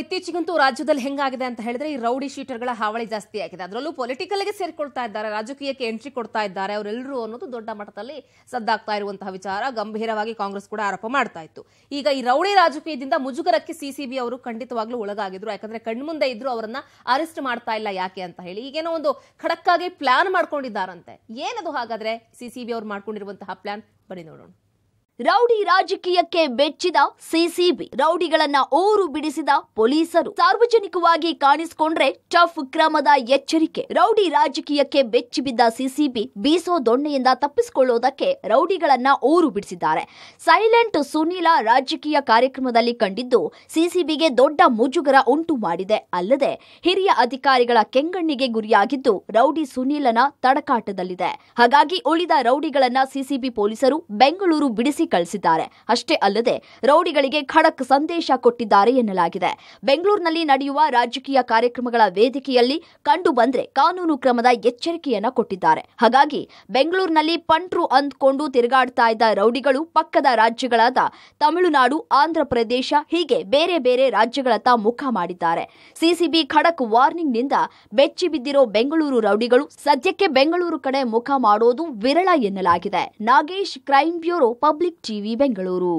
ಇತ್ತೀಚೆಗಂತೂ ರಾಜ್ಯದಲ್ಲಿ ಹೆಂಗಾಗಿದೆ ಅಂತ ಹೇಳಿದ್ರೆ ಈ ರೌಡಿ ಶೀಟರ್ಗಳ ಹಾವಳಿ ಜಾಸ್ತಿ ಆಗಿದೆ ಅದರಲ್ಲೂ ಪೊಲಿಟಿಕಲ್ಗೆ ಸೇರ್ಕೊಳ್ತಾ ಇದ್ದಾರೆ ರಾಜಕೀಯಕ್ಕೆ ಎಂಟ್ರಿ ಕೊಡ್ತಾ ಇದ್ದಾರೆ ಅವರೆಲ್ಲರೂ ಅನ್ನೋದು ದೊಡ್ಡ ಮಟ್ಟದಲ್ಲಿ ಸದ್ದಾಗ್ತಾ ಇರುವಂತಹ ವಿಚಾರ ಗಂಭೀರವಾಗಿ ಕಾಂಗ್ರೆಸ್ ಕೂಡ ಆರೋಪ ಮಾಡ್ತಾ ಇತ್ತು ಈಗ ಈ ರೌಡಿ ರಾಜಕೀಯದಿಂದ ಮುಜುಗರಕ್ಕೆ ಸಿಸಿಬಿ ಅವರು ಖಂಡಿತವಾಗ್ಲೂ ಒಳಗಾಗಿದ್ರು ಯಾಕಂದ್ರೆ ಕಣ್ಮುಂದೆ ಇದ್ರು ಅವರನ್ನ ಅರೆಸ್ಟ್ ಮಾಡ್ತಾ ಇಲ್ಲ ಯಾಕೆ ಅಂತ ಹೇಳಿ ಈಗೇನೋ ಒಂದು ಖಡಕ್ಕಾಗಿ ಪ್ಲಾನ್ ಮಾಡ್ಕೊಂಡಿದ್ದಾರಂತೆ ಏನದು ಹಾಗಾದ್ರೆ ಸಿಸಿಬಿ ಅವರು ಮಾಡ್ಕೊಂಡಿರುವಂತಹ ಪ್ಲಾನ್ ಬನ್ನಿ ನೋಡೋಣ ರೌಡಿ ರಾಜಕೀಯಕ್ಕೆ ಬೆಚ್ಚಿದ ಸಿಸಿಬಿ ರೌಡಿಗಳನ್ನ ಊರು ಬಿಡಿಸಿದ ಪೊಲೀಸರು ಸಾರ್ವಜನಿಕವಾಗಿ ಕಾಣಿಸಿಕೊಂಡ್ರೆ ಟಫ್ ಕ್ರಮದ ಎಚ್ಚರಿಕೆ ರೌಡಿ ರಾಜಕೀಯಕ್ಕೆ ಬೆಚ್ಚಿಬಿದ್ದ ಸಿಸಿಬಿ ಬೀಸೋ ದೊಣ್ಣೆಯಿಂದ ತಪ್ಪಿಸಿಕೊಳ್ಳೋದಕ್ಕೆ ರೌಡಿಗಳನ್ನ ಊರು ಬಿಡಿಸಿದ್ದಾರೆ ಸೈಲೆಂಟ್ ಸುನೀಲ ರಾಜಕೀಯ ಕಾರ್ಯಕ್ರಮದಲ್ಲಿ ಕಂಡಿದ್ದು ಸಿಸಿಬಿಗೆ ದೊಡ್ಡ ಮುಜುಗರ ಉಂಟು ಮಾಡಿದೆ ಅಲ್ಲದೆ ಹಿರಿಯ ಅಧಿಕಾರಿಗಳ ಕೆಂಗಣ್ಣಿಗೆ ಗುರಿಯಾಗಿದ್ದು ರೌಡಿ ಸುನೀಲನ ತಡಕಾಟದಲ್ಲಿದೆ ಹಾಗಾಗಿ ಉಳಿದ ರೌಡಿಗಳನ್ನ ಸಿಸಿಬಿ ಪೊಲೀಸರು ಬೆಂಗಳೂರು ಬಿಡಿಸಿ ಕಳಿಸಿದ್ದಾರೆ ಅಷ್ಟೇ ಅಲ್ಲದೆ ರೌಡಿಗಳಿಗೆ ಖಡಕ್ ಸಂದೇಶ ಕೊಟ್ಟಿದ್ದಾರೆ ಎನ್ನಲಾಗಿದೆ ಬೆಂಗಳೂರಿನಲ್ಲಿ ನಡೆಯುವ ರಾಜಕೀಯ ಕಾರ್ಯಕ್ರಮಗಳ ವೇದಿಕೆಯಲ್ಲಿ ಕಂಡು ಬಂದ್ರೆ ಕಾನೂನು ಕ್ರಮದ ಎಚ್ಚರಿಕೆಯನ್ನ ಕೊಟ್ಟಿದ್ದಾರೆ ಹಾಗಾಗಿ ಬೆಂಗಳೂರಿನಲ್ಲಿ ಪಂಟ್ರು ಅಂದ್ಕೊಂಡು ತಿರುಗಾಡ್ತಾ ಇದ್ದ ರೌಡಿಗಳು ಪಕ್ಕದ ರಾಜ್ಯಗಳಾದ ತಮಿಳುನಾಡು ಆಂಧ್ರಪ್ರದೇಶ ಹೀಗೆ ಬೇರೆ ಬೇರೆ ರಾಜ್ಯಗಳತ್ತ ಮುಖ ಮಾಡಿದ್ದಾರೆ ಸಿಸಿಬಿ ಖಡಕ್ ವಾರ್ನಿಂಗ್ನಿಂದ ಬೆಚ್ಚಿ ಬಿದ್ದಿರೋ ಬೆಂಗಳೂರು ರೌಡಿಗಳು ಸದ್ಯಕ್ಕೆ ಬೆಂಗಳೂರು ಕಡೆ ಮುಖ ಮಾಡೋದು ವಿರಳ ಎನ್ನಲಾಗಿದೆ Nagesh crime bureau public TV Bengaluru